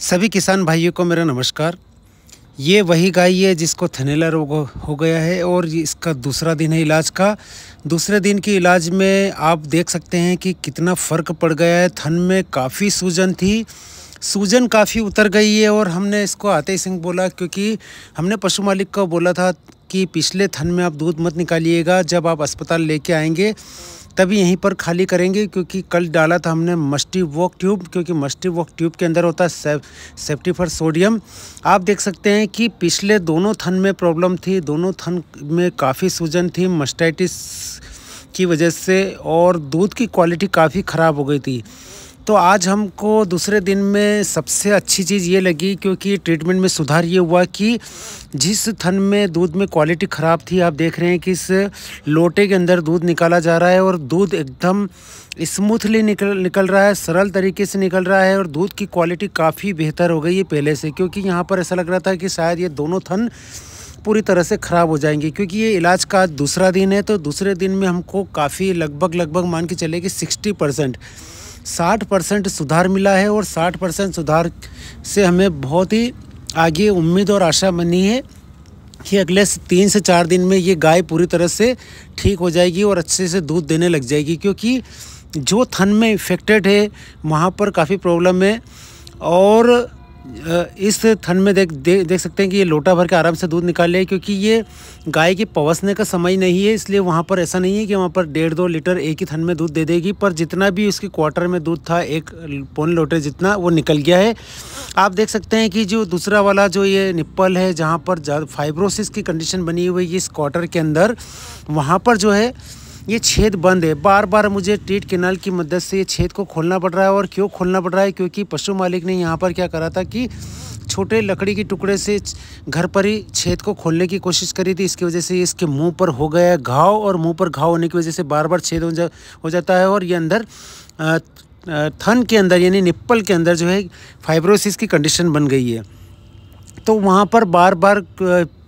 सभी किसान भाइयों को मेरा नमस्कार ये वही गाय है जिसको थनेला रोग हो गया है और इसका दूसरा दिन है इलाज का दूसरे दिन के इलाज में आप देख सकते हैं कि कितना फ़र्क पड़ गया है थन में काफ़ी सूजन थी सूजन काफ़ी उतर गई है और हमने इसको आते ही सिंह बोला क्योंकि हमने पशु मालिक को बोला था कि पिछले थन में आप दूध मत निकालिएगा जब आप अस्पताल लेके आएंगे तभी यहीं पर खाली करेंगे क्योंकि कल डाला था हमने मस्टी वॉक ट्यूब क्योंकि मस्टी वॉक ट्यूब के अंदर होता है सेफ्टी फॉर सोडियम आप देख सकते हैं कि पिछले दोनों थन में प्रॉब्लम थी दोनों थन में काफ़ी सूजन थी मस्टाइटिस की वजह से और दूध की क्वालिटी काफ़ी ख़राब हो गई थी तो आज हमको दूसरे दिन में सबसे अच्छी चीज़ ये लगी क्योंकि ट्रीटमेंट में सुधार ये हुआ कि जिस थन में दूध में क्वालिटी ख़राब थी आप देख रहे हैं कि इस लोटे के अंदर दूध निकाला जा रहा है और दूध एकदम स्मूथली निकल निकल रहा है सरल तरीके से निकल रहा है और दूध की क्वालिटी काफ़ी बेहतर हो गई है पहले से क्योंकि यहाँ पर ऐसा लग रहा था कि शायद ये दोनों थन पूरी तरह से ख़राब हो जाएंगे क्योंकि ये इलाज का दूसरा दिन है तो दूसरे दिन में हमको काफ़ी लगभग लगभग मान के चले कि सिक्सटी परसेंट साठ परसेंट सुधार मिला है और साठ परसेंट सुधार से हमें बहुत ही आगे उम्मीद और आशा बनी है कि अगले तीन से चार दिन में ये गाय पूरी तरह से ठीक हो जाएगी और अच्छे से दूध देने लग जाएगी क्योंकि जो थन में इन्फेक्टेड है वहाँ पर काफ़ी प्रॉब्लम है और इस थन में देख दे, देख सकते हैं कि ये लोटा भर के आराम से दूध निकाल ले क्योंकि ये गाय के पवसने का समय नहीं है इसलिए वहाँ पर ऐसा नहीं है कि वहाँ पर डेढ़ दो लीटर एक ही थन में दूध दे देगी पर जितना भी उसके क्वार्टर में दूध था एक पौन लोटे जितना वो निकल गया है आप देख सकते हैं कि जो दूसरा वाला जो ये निप्पल है जहाँ पर फाइब्रोसिस की कंडीशन बनी हुई है इस क्वार्टर के अंदर वहाँ पर जो है ये छेद बंद है बार बार मुझे टीट केनाल की मदद से ये छेद को खोलना पड़ रहा है और क्यों खोलना पड़ रहा है क्योंकि पशु मालिक ने यहाँ पर क्या करा था कि छोटे लकड़ी के टुकड़े से घर पर ही छेद को खोलने की कोशिश करी थी इसकी वजह से इसके मुंह पर हो गया घाव और मुंह पर घाव होने की वजह से बार बार छेद हो, जा, हो जाता है और ये अंदर थन के अंदर यानी निप्पल के अंदर जो है फाइब्रोसिस की कंडीशन बन गई है तो वहाँ पर बार बार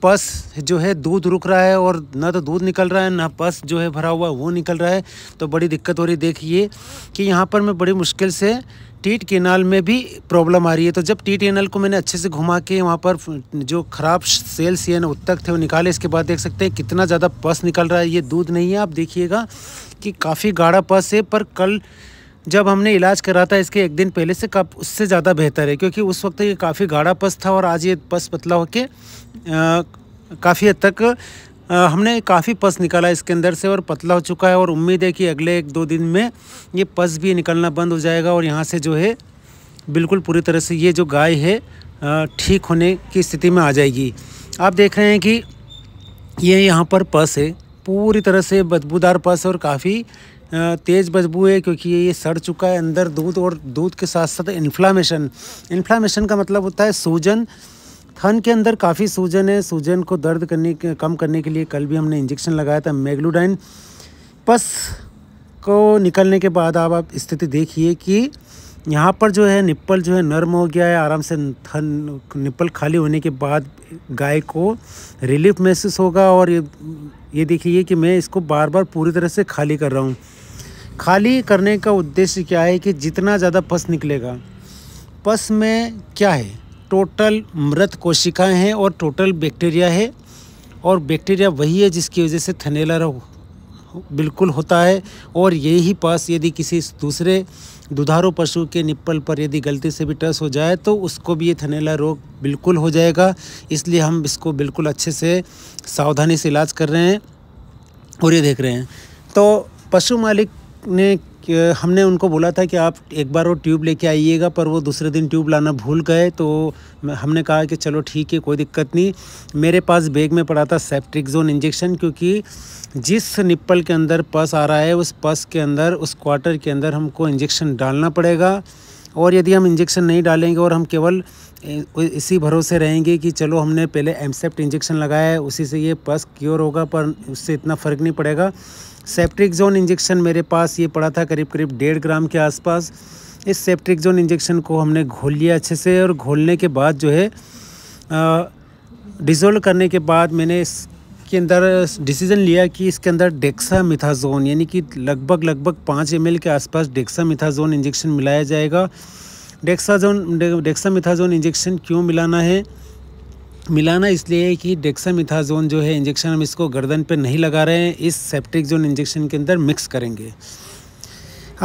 पस जो है दूध रुक रहा है और ना तो दूध निकल रहा है ना पस जो है भरा हुआ वो निकल रहा है तो बड़ी दिक्कत हो रही देखिए कि यहाँ पर मैं बड़ी मुश्किल से टीट केनाल में भी प्रॉब्लम आ रही है तो जब टीट केनाल को मैंने अच्छे से घुमा के वहाँ पर जो ख़राब सेल्स या उत्तक थे वो निकाले इसके बाद देख सकते हैं कितना ज़्यादा पस निकल रहा है ये दूध नहीं है आप देखिएगा कि काफ़ी गाढ़ा पस है पर कल जब हमने इलाज करा था इसके एक दिन पहले से कब उससे ज़्यादा बेहतर है क्योंकि उस वक्त ये काफ़ी गाढ़ा पस था और आज ये पस पतला होके काफ़ी हद तक आ, हमने काफ़ी पस निकाला इसके अंदर से और पतला हो चुका है और उम्मीद है कि अगले एक दो दिन में ये पस भी निकलना बंद हो जाएगा और यहाँ से जो है बिल्कुल पूरी तरह से ये जो गाय है ठीक होने की स्थिति में आ जाएगी आप देख रहे हैं कि ये यहाँ पर पस है पूरी तरह से बदबूदार पस और काफ़ी तेज़ बदबू है क्योंकि ये सड़ चुका है अंदर दूध और दूध के साथ साथ इन्फ्लामेशन इन्फ्लामेशन का मतलब होता है सूजन थन के अंदर काफ़ी सूजन है सूजन को दर्द करने के कम करने के लिए कल भी हमने इंजेक्शन लगाया था मेगलोडाइन पस को निकलने के बाद आप स्थिति देखिए कि यहाँ पर जो है निप्पल जो है नर्म हो गया है आराम से थन निप्पल खाली होने के बाद गाय को रिलीफ महसूस होगा और ये ये देखिए कि मैं इसको बार बार पूरी तरह से खाली कर रहा हूँ खाली करने का उद्देश्य क्या है कि जितना ज़्यादा पस निकलेगा पस में क्या है टोटल मृत कोशिकाएँ हैं और टोटल बैक्टीरिया है और बैक्टीरिया वही है जिसकी वजह से थनेला रोग बिल्कुल होता है और यही पास यदि किसी दूसरे दुधारू पशु के निप्पल पर यदि गलती से भी टस हो जाए तो उसको भी ये थनेला रोग बिल्कुल हो जाएगा इसलिए हम इसको बिल्कुल अच्छे से सावधानी से इलाज कर रहे हैं और ये देख रहे हैं तो पशु मालिक ने कि हमने उनको बोला था कि आप एक बार वो ट्यूब लेके आइएगा पर वो दूसरे दिन ट्यूब लाना भूल गए तो हमने कहा कि चलो ठीक है कोई दिक्कत नहीं मेरे पास बैग में पड़ा था सेप्टिक जोन इंजेक्शन क्योंकि जिस निप्पल के अंदर पस आ रहा है उस पस के अंदर उस क्वार्टर के अंदर हमको इंजेक्शन डालना पड़ेगा और यदि हम इंजेक्शन नहीं डालेंगे और हम केवल इसी भरोसे रहेंगे कि चलो हमने पहले एमसेप्ट इंजेक्शन लगाया है उसी से ये पस क्योर होगा पर उससे इतना फ़र्क नहीं पड़ेगा जोन इंजेक्शन मेरे पास ये पड़ा था करीब करीब डेढ़ ग्राम के आसपास इस जोन इंजेक्शन को हमने घोल लिया अच्छे से और घोलने के बाद जो है डिज़ोल्व करने के बाद मैंने इसके अंदर डिसीज़न लिया कि इसके अंदर डेक्सा मिथाजोन यानी कि लगभग लगभग पाँच एम के आसपास डेक्सा मिथाजोन इंजेक्शन मिलाया जाएगा डेक्साजोन डेक्सा मिथाजोन इंजेक्शन क्यों मिलाना है मिलाना इसलिए है कि डेक्सामिथाजोन जो है इंजेक्शन हम इसको गर्दन पे नहीं लगा रहे हैं इस सेप्टिक जोन इंजेक्शन के अंदर मिक्स करेंगे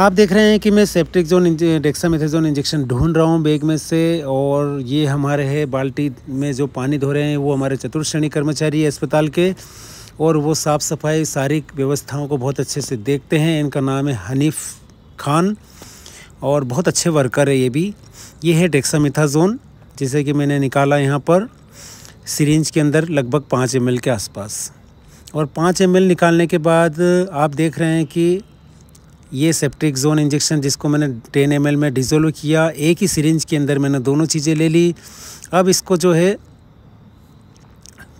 आप देख रहे हैं कि मैं सेप्टिक जोन डेक्सामिथाजोन इंजेक्शन ढूंढ रहा हूँ बैग में से और ये हमारे है बाल्टी में जो पानी धो रहे हैं वो हमारे चतुर्थ श्रेणी कर्मचारी है अस्पताल के और वो साफ़ सफाई सारी व्यवस्थाओं को बहुत अच्छे से देखते हैं इनका नाम है हनीफ खान और बहुत अच्छे वर्कर है ये भी ये है डेक्सामिथाजोन जिसे कि मैंने निकाला यहाँ पर सीरेंज के अंदर लगभग पाँच एम के आसपास और पाँच एम निकालने के बाद आप देख रहे हैं कि ये सेप्टिक जोन इंजेक्शन जिसको मैंने टेन एम में डिजोल्व किया एक ही सीरेंज के अंदर मैंने दोनों चीज़ें ले ली अब इसको जो है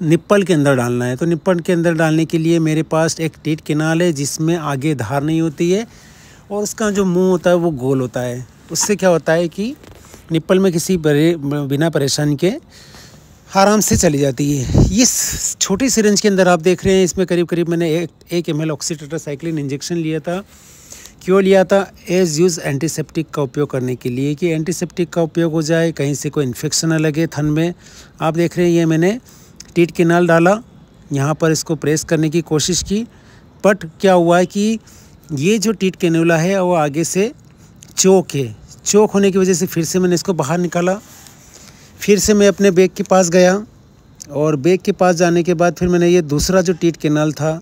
निप्पल के अंदर डालना है तो निप्पल के अंदर डालने के लिए मेरे पास एक टीट किनाल है जिसमें आगे धार नहीं होती है और उसका जो मुंह होता है वो गोल होता है उससे क्या होता है कि निप्पल में किसी परे, बिना परेशान के आराम से चली जाती है इस छोटी सिरिंज के अंदर आप देख रहे हैं इसमें करीब करीब मैंने एक एक एम एल ऑक्सीटेट्रासाइक्लिन इंजेक्शन लिया था क्यों लिया था एज यूज़ एंटीसेप्टिक का उपयोग करने के लिए कि एंटीसेप्टिक का उपयोग हो जाए कहीं से कोई इन्फेक्शन ना लगे थन में आप देख रहे हैं ये मैंने टीट नाल डाला यहाँ पर इसको प्रेस करने की कोशिश की बट क्या हुआ कि ये जो टीट कैनूला है वो आगे से चौक है चौक होने की वजह से फिर से मैंने इसको बाहर निकाला फिर से मैं अपने बैग के पास गया और बैग के पास जाने के बाद फिर मैंने ये दूसरा जो टीट केनाल था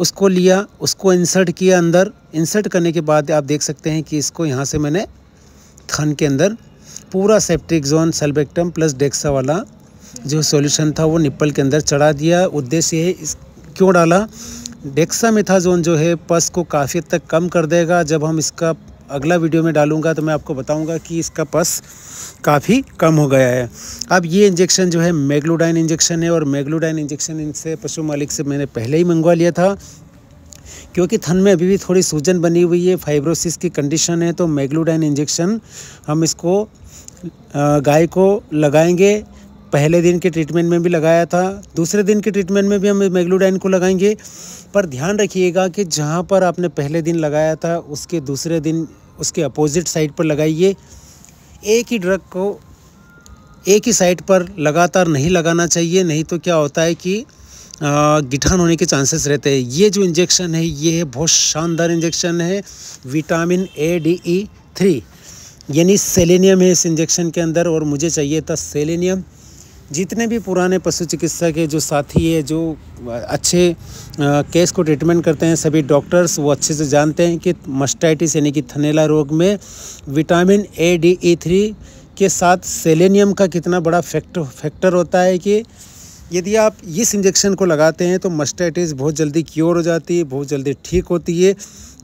उसको लिया उसको इंसर्ट किया अंदर इंसर्ट करने के बाद आप देख सकते हैं कि इसको यहाँ से मैंने थन के अंदर पूरा सेप्टिक जोन सेल्बेक्टम प्लस डेक्सा वाला जो सॉल्यूशन था वो निप्पल के अंदर चढ़ा दिया उद्देश्य है इस क्यों डाला डेक्सा मिथाजोन जो है पस को काफ़ी तक कम कर देगा जब हम इसका अगला वीडियो में डालूंगा तो मैं आपको बताऊंगा कि इसका पस काफ़ी कम हो गया है अब ये इंजेक्शन जो है मेगलोडाइन इंजेक्शन है और मेगलोडाइन इंजेक्शन इनसे पशु मालिक से मैंने पहले ही मंगवा लिया था क्योंकि थन में अभी भी थोड़ी सूजन बनी हुई है फाइब्रोसिस की कंडीशन है तो मेगलोडाइन इंजेक्शन हम इसको गाय को लगाएंगे पहले दिन के ट्रीटमेंट में भी लगाया था दूसरे दिन के ट्रीटमेंट में भी हम मेगलोडाइन को लगाएंगे पर ध्यान रखिएगा कि जहाँ पर आपने पहले दिन लगाया था उसके दूसरे दिन उसके अपोजिट साइड पर लगाइए एक ही ड्रग को एक ही साइड पर लगातार नहीं लगाना चाहिए नहीं तो क्या होता है कि गिठान होने के चांसेस रहते हैं ये जो इंजेक्शन है ये बहुत शानदार इंजेक्शन है vitamin A D E three यानी सेलेनियम है इस इंजेक्शन के अंदर और मुझे चाहिए था सेलेनियम जितने भी पुराने पशु चिकित्सा के जो साथी है जो अच्छे केस को ट्रीटमेंट करते हैं सभी डॉक्टर्स वो अच्छे से जानते हैं कि मस्टाइटिस यानी कि थनेला रोग में vitamin A D E three के साथ सेलेनियम का कितना बड़ा फैक्टर फैक्टर होता है कि यदि आप इस इंजेक्शन को लगाते हैं तो मस्टाइटिस बहुत जल्दी क्योर हो जाती है बहुत जल्दी ठीक होती है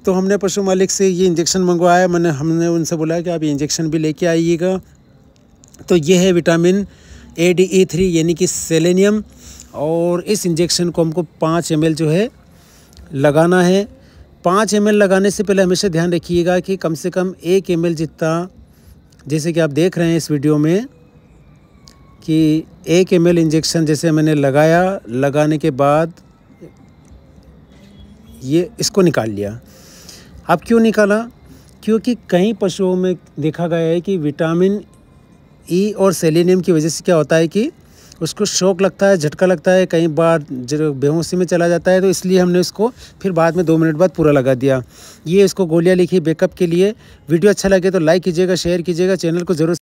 तो हमने पशु मालिक से ये इंजेक्शन मंगवाया मैंने हमने उनसे बोला कि आप इंजेक्शन भी लेके आइएगा तो ये है vitamin A D E three यानी कि सेलेनियम और इस इंजेक्शन को हमको पाँच एम जो है लगाना है पाँच एम लगाने से पहले हमेशा ध्यान रखिएगा कि कम से कम एक एम जितना जैसे कि आप देख रहे हैं इस वीडियो में कि एक एम इंजेक्शन जैसे मैंने लगाया लगाने के बाद ये इसको निकाल लिया अब क्यों निकाला क्योंकि कई पशुओं में देखा गया है कि विटामिन ई और सेलिनियम की वजह से क्या होता है कि उसको शौक लगता है झटका लगता है कई बार बेहोशी में चला जाता है तो इसलिए हमने उसको फिर बाद में दो मिनट बाद पूरा लगा दिया ये इसको गोलियाँ लिखी बेकअप के लिए वीडियो अच्छा लगे तो लाइक कीजिएगा शेयर कीजिएगा चैनल को जरूर